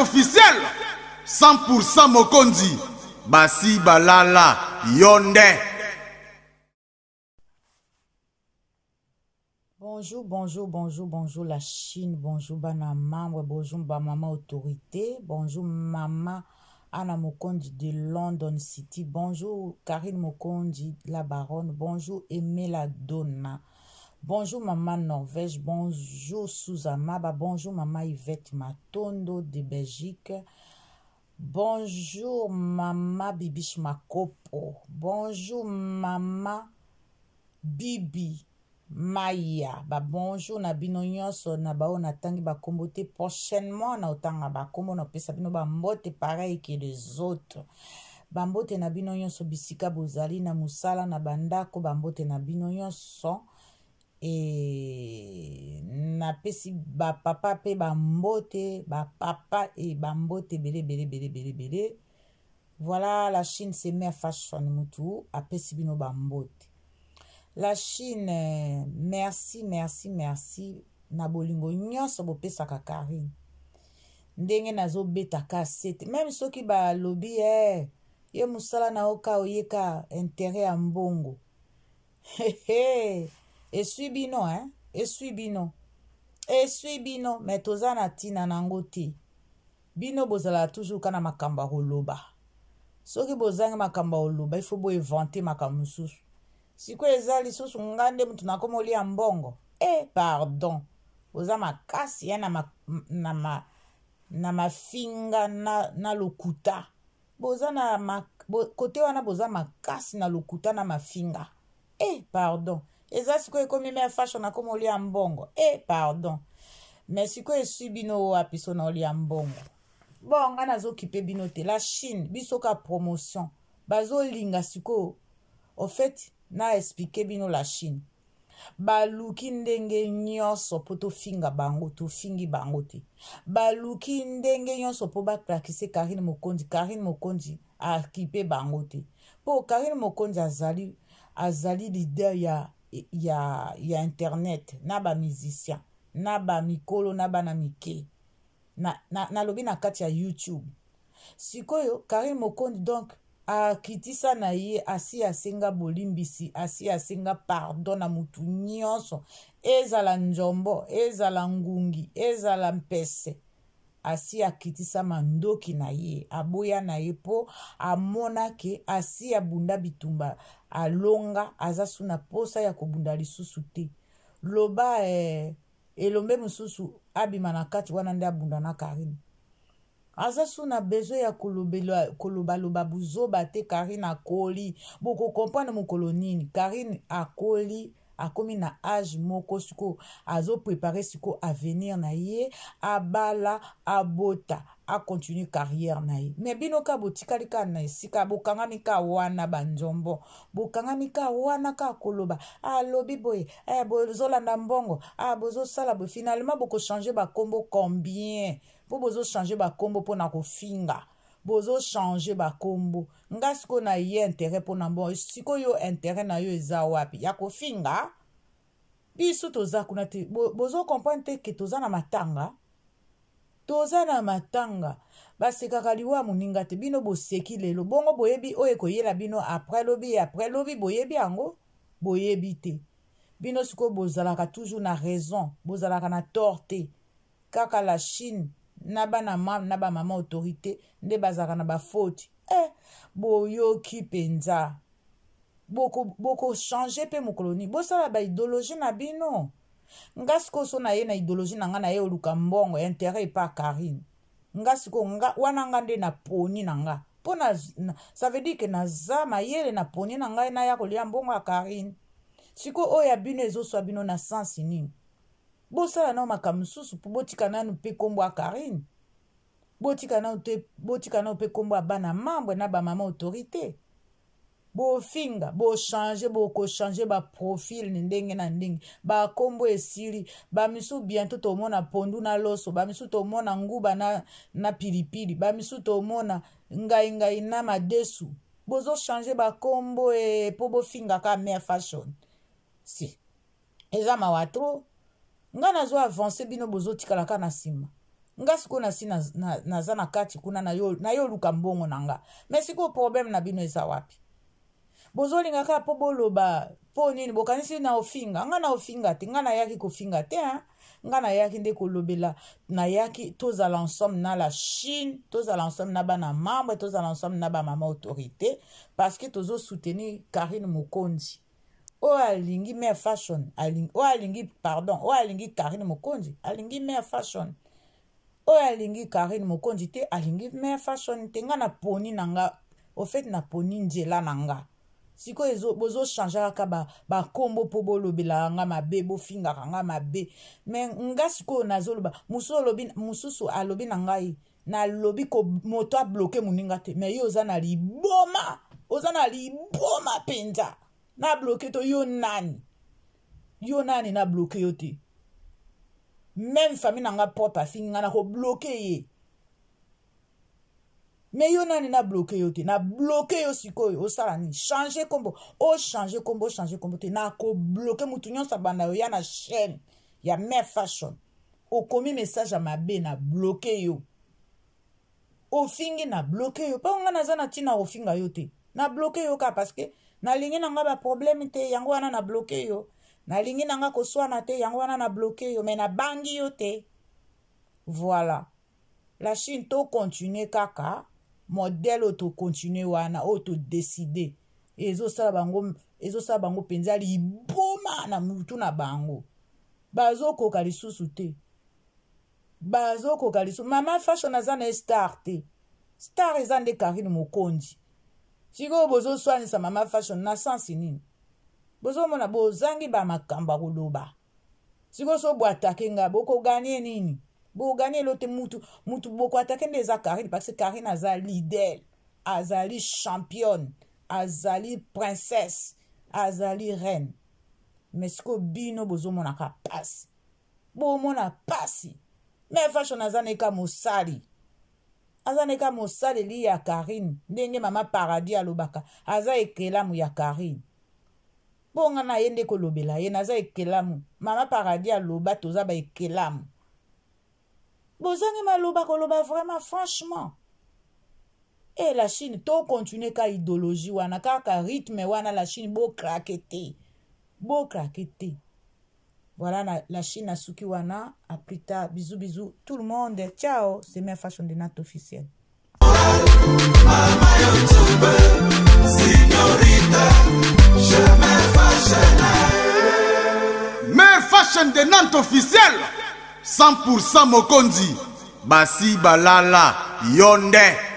officiel 100% Mokondi Basi Balala Yonde Bonjour, bonjour, bonjour, bonjour la Chine, bonjour bana bonjour maman autorité, bonjour maman Anna Mokondi de London City, bonjour Karine Mokondi la baronne, bonjour Aimé la Donna. Bonjour maman Norvège, bonjour Susan Maba, bonjour maman Yvette Matondo de Belgique. Bonjour maman Bibiche Makopo. Bonjour maman Bibi Maya. Ba bonjour na bino nyonso na bao na tangi ba kombo te prochainement na otanga ba kombo na pesa bino ba mbote pareil que les autres. bambote na bino nyonso bisika bozali na mosala na bandako bambote na bino nyonso e, napesi bapapa mpe bambote bapapa e bambote ebele ebele ebele ebele ebele voilà la chine seme ya fashion motu apesi bino bambote la chine merci merci merci na bolingo nyonso bopesaka karine ndenge nazobeta kasete meme soki balobi e eh, ye mosala na yo ka oyeka intere ya mbongo hehe eswi bino e eh? eswi bino eswi bino me toza na ntina nango te bino bozala toujours kana makambo ya koloba soki bozangi makambo ya koloba ifo boevante makambo mosusu sikoyo eza lisusu ngai nde motu nakoma olia mbongo e pardon oza makasi ya na, ma, na, ma, na mafinga na, na lokuta boza na ma, bo, kote wana boza makasi na lokuta na mafinga e pardon eza sikoyo ekomi me fashion akoma olia mbongo e pardon me sikoyo esui bino wapi so na olia mbongo bon nga nazokipe bino te la chine biso ka promotion bazolinga sikoyo ofait na explike bino la chine baluki ndenge nyonso mpo tofinga bango tofingi bango te baluki ndenge nyonso mpo batrakise karine mokonzi karine mokonzi akipe bango te mpo karine mokonzi azali azali lider ya ya, ya internet na bamusicien na bamikolo na bana mike nalobi na, na, na kati ya youtube sikoyo karim mokondi donc akitisa na ye asi asenga bolimbisi asi asenga pardon na motu nyonso ezala nzombo ezala ngungi ezala mpese asi akitisama ndoki na ye aboya na ye mpo amona ke asi abunda bitumba alonga aza su na posa ya kobunda lisusu te loba eh, elombe mosusu abima na kati wana nde abundana karine aza so na besoin ya kolobaloba buzoba te karine akoli bokokomprendre mokolo nini karine akoli akomi na age moko sikoyo azoprepare sikoyo avenir na ye abala abota akontinue carrière na ye me bino ka botikali ka na esika bokangami ka wana banzombo bokangami ka wana ka koloba alobi ah, boye eh, bozolanda mbongo ah, bozosala boye finalement bokochange bakombo combien mpo bozochange bakombo mpona kofinga bozochange bankombo nga sikoyo na ye intere mpona mbongo sikoyo intere na yo eza wapi ya kofinga biso toza kuna te bozokomprendre te ke toza na matanga toza na matanga basekaka liwa moninga te bino boseki lelo bongo boyebi oyo ekoyela bino apres lobi apres lobi boyebi yango boyebi te bino sikoyo bozalaka toujours na raison bozalaka na tort te kaka la chine na bana ma na bamama autorité nde bazalaka na bafoti eh, boyoki mpenza bokochange boko mpe mokolo nini bosala baidologie na bino nga sikoyo so na ye na idologie na nga na ye oluka mbongo interet epa karine nga sikoyo wana nga nde na poni na nga mpo na ça veut dire ke naza mayele na poni na ngai naya kolia mbongo ya karine sikoyo oyo ya bino ezoswa bino na sansi nini bosala nao makambo mosusu mpo botika nanu mpe nkombo ya karine botika nao te botika nao mpe nkombo ya bana mambre na bamama autorité bofinga bochange bokochange baprofile ndenge na ndenge bakombo esili bamisu bientôt tomona pondu na loso bamisu tomona nguba na, na pilipili bamisu tomona ngaingai na madesu bozochange bakombo e, mpo bofingaka mer fashion si eza mawa trop ngai nazwa avance bino bozotikala kaka na nsima nga sikoyo na si naza na, na, na kati kuna nayoluka mbongo na nga me sikoyo probleme na bino eza wapi bozolinga kaka mpo boloba mpo nini bokanisi na ofinga nga na ofinga te nga nayaki kofinga te hein? nga nayaki nde kolobela nayaki tozala ensemble na la chine tozala ensemble na bana membre tozala ensemble na bamama autorité parce que tozosoutenir karine mokonzi oyo alingi mare fashion oyo alingi pardon oyo alingi karine mokonzi alingi mare fashion oyo alingi karine mokonzi te alingi mare fashion te nga na poni na nga ofait na poni nzela na nga sikoyo bozochange kaka bankombo mpo bolobelaka nga mabe bofingaka nga mabe me nga sikoyo nazoloba mosusu alobi na ngai nalobi ko moto abloke moninga te me ye oza na liboma oza na liboma mpenza nabloke to yo nani yo nani nabloke yo te meme fami na nga propre afingi nga nakobloke ye me yo nani nabloke yo te nabloke yo sikoyo osala nini change kombo ochange kombo ochange kombo te nakobloke motu nyonso abanda yoya na chaîne ya mare fashion okomi message ya mabe na bloke yo ofingi na bloke yo mpo nga naza na ntina ofinga yo te na bloke yo kaka parceke nalingi na nga baproblème te yango wana na bloke yo nalingi na nga koswana te yango wana na bloke yo me nabangi yo te voilà la chine tokontinue kaka modele oyo tokontinue wana oyo todeside ezosala bango ezosala bango mpenza liboma na mutu na bango bazokoka lisusu te bazokoka lisusu mama fashion aza na star te star eza nde karine mokonzi sika oyo bozoswanisa mama fashion na sansi nini bozomona bozangi bamakambo akoloba sikoyo so boatake nga bokoganie nini boganie elo te mutu mutu bokoatake nde eza karine parce karine aza lidele azali championne azali princesse azali reine mais sikoyo bino bozomonaka pasi bomona pasi me fashion aza neka mosali aza na eka mosaleli ya karine ndenge mama paradis alobaka aza ekelamu ya karine mpo nga na ye nde kolobela ye naza ekelamu mama paradis aloba toza baekelamu bozangi maloba koloba vraiment franchement e la chine tokontinue ka idéologie wana kaka rythme wana la chine bokrake te bokrake te voilà na, na chine asuki wana à plus tard bisous bisous tout le monde ciao c'est mes fashion de nat officielle Mama yo tube, signorita, je me fashion Mais fashion de Nantes officielle 100% Mokondi Basi Balala Yonde